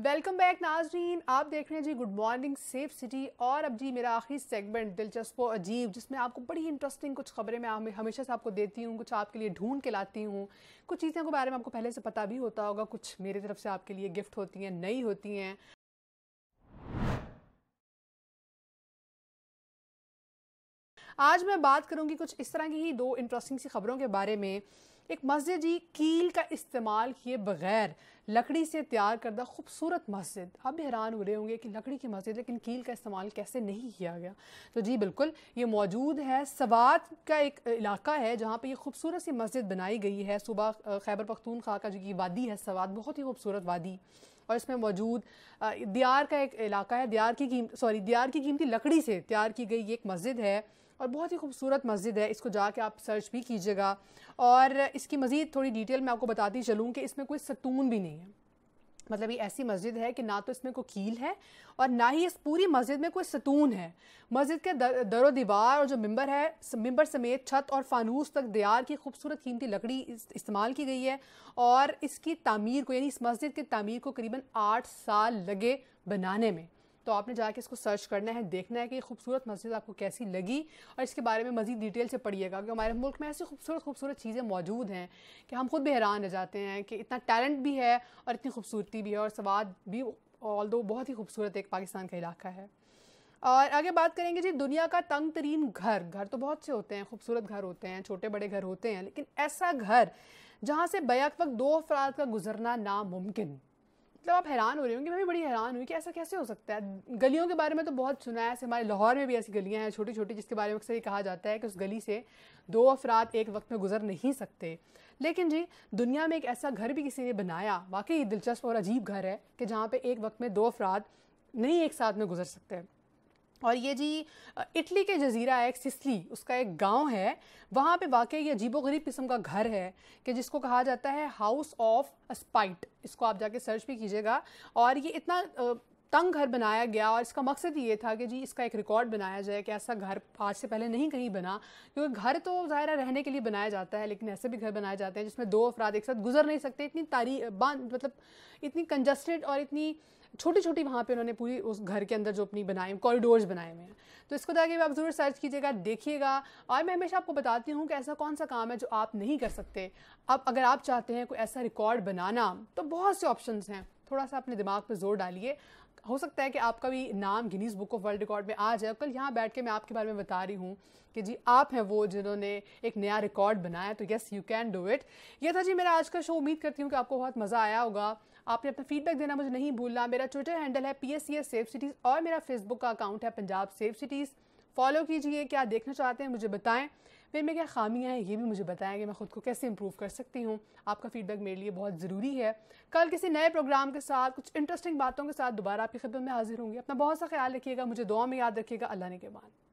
welcome back नाजरीन आप देख रहे हैं जी गुड मॉर्निंग सेफ सिटी और अब जी मेरा आखिरी सेगमेंट दिलचस्प और अजीब जिसमें आपको बड़ी इंटरेस्टिंग कुछ खबरें मैं हमेशा से आपको देती हूँ कुछ आपके लिए ढूंढ के लाती हूँ कुछ चीज़ों के बारे में आपको पहले से पता भी होता होगा कुछ मेरी तरफ से आपके लिए गिफ्ट होती हैं नई होती हैं आज मैं बात करूँगी कुछ इस तरह की ही दो इंटरेस्टिंग सी खबरों के बारे में एक मस्जिद जी कील का इस्तेमाल किए बगैर लकड़ी से तैयार करदा खूबसूरत मस्जिद आप भी हैरान हो रहे होंगे कि लकड़ी की मस्जिद लेकिन कील का इस्तेमाल कैसे नहीं किया गया तो जी बिल्कुल ये मौजूद है सवात का एक इलाका है जहाँ पर ये खूबसूरत सी मस्जिद बनाई गई है सुबह खैबर खा का जो कि वादी है सवात बहुत ही खूबसूरत वादी और इसमें मौजूद दियार का एक इलाका है दियार की सॉरी दियार की कीमती लकड़ी से तैयार की गई ये एक मस्जिद है और बहुत ही खूबसूरत मस्जिद है इसको जाके आप सर्च भी कीजिएगा और इसकी मज़ीद थोड़ी डिटेल मैं आपको बताती चलूँ कि इसमें कोई सतून भी नहीं है मतलब ये ऐसी मस्जिद है कि ना तो इसमें कोई कील है और ना ही इस पूरी मस्जिद में कोई सतून है मस्जिद के दर, दरो दीवार और जो मिंबर है मिंबर समेत छत और फानूस तक दियार की खूबसूरत कीमती लकड़ी इस्तेमाल की गई है और इसकी तामीर को यानी इस मस्जिद की तामीर को करीबन आठ साल लगे बनाने में तो आपने जाके इसको सर्च करना है देखना है कि खूबसूरत मस्जिद आपको कैसी लगी और इसके बारे में मज़ीद डिटेल से पढ़िएगा कि हमारे मुल्क में ऐसी खूबसूरत खूबसूरत चीज़ें मौजूद हैं कि हम खुद भी हैरान रह जाते हैं कि इतना टैलेंट भी है और इतनी खूबसूरती भी है और स्वाद भी ऑल दो बहुत ही खूबसूरत एक पाकिस्तान का इलाका है और आगे बात करेंगे जी दुनिया का तंग तरीन घर घर तो बहुत से होते हैं खूबसूरत घर होते हैं छोटे बड़े घर होते हैं लेकिन ऐसा घर जहाँ से बैक वक्त दो अफराद का गुजरना नामुमकिन मतलब आप हैरान हो रहे होंगे मैं भी बड़ी हैरान हुई कि ऐसा कैसे हो सकता है गलियों के बारे में तो बहुत सुना है ऐसे हमारे लाहौर में भी ऐसी गलियाँ हैं छोटी छोटी जिसके बारे में अक्सर ये कहा जाता है कि उस गली से दो अफराद एक वक्त में गुजर नहीं सकते लेकिन जी दुनिया में एक ऐसा घर भी किसी ने बनाया वाकई दिलचस्प और अजीब घर है कि जहाँ पर एक वक्त में दो अफराद नहीं एक साथ में गुजर सकते और ये जी इटली के जजीरा है सिसली उसका एक गांव है वहाँ पे वाकई ये गरीब किस्म का घर है कि जिसको कहा जाता है हाउस ऑफ स्पाइट इसको आप जाके सर्च भी कीजिएगा और ये इतना तंग घर बनाया गया और इसका मकसद ये था कि जी इसका एक रिकॉर्ड बनाया जाए कि ऐसा घर आज से पहले नहीं कहीं बना क्योंकि घर तो ज़ाहिर रहने के लिए बनाया जाता है लेकिन ऐसे भी घर बनाए जाते हैं जिसमें दो अफराद एक साथ गुजर नहीं सकते इतनी तारी मतलब इतनी कंजस्टेड और इतनी छोटी छोटी वहाँ पे उन्होंने पूरी उस घर के अंदर जो अपनी बनाए कॉरिडोर्स बनाए हुए हैं तो इसको ताकि तो आप ज़रूर सर्च कीजिएगा देखिएगा और मैं हमेशा आपको बताती हूँ कि ऐसा कौन सा काम है जो आप नहीं कर सकते अब अगर आप चाहते हैं कोई ऐसा रिकॉर्ड बनाना तो बहुत से ऑप्शंस हैं थोड़ा सा अपने दिमाग पर जोर डालिए हो सकता है कि आपका भी नाम Guinness book of world record में आ जाए कल यहाँ बैठ के मैं आपके बारे में बता रही हूँ कि जी आप हैं वो जिन्होंने एक नया रिकॉर्ड बनाया तो yes you can do it ये था जी मेरा आज का शो उम्मीद करती हूँ कि आपको बहुत मज़ा आया होगा आपने अपना फीडबैक देना मुझे नहीं भूलना मेरा ट्विटर हैंडल है P S C S safe cities और मेरा फेसबुक का अकाउंट है पंजाब सेफ सिटीज़ फॉलो कीजिए क्या देखना चाहते हैं मुझे बताएं फिर में क्या खामियाँ हैं ये भी मुझे बताएं कि मैं ख़ुद को कैसे इंप्रूव कर सकती हूँ आपका फीडबैक मेरे लिए बहुत ज़रूरी है कल किसी नए प्रोग्राम के साथ कुछ इंटरेस्टिंग बातों के साथ दोबारा आपकी खिदमत में हाजिर होंगी अपना बहुत सा ख्याल रखिएगा मुझे दुआ में याद रखिएगा अल्लाह ने के बाद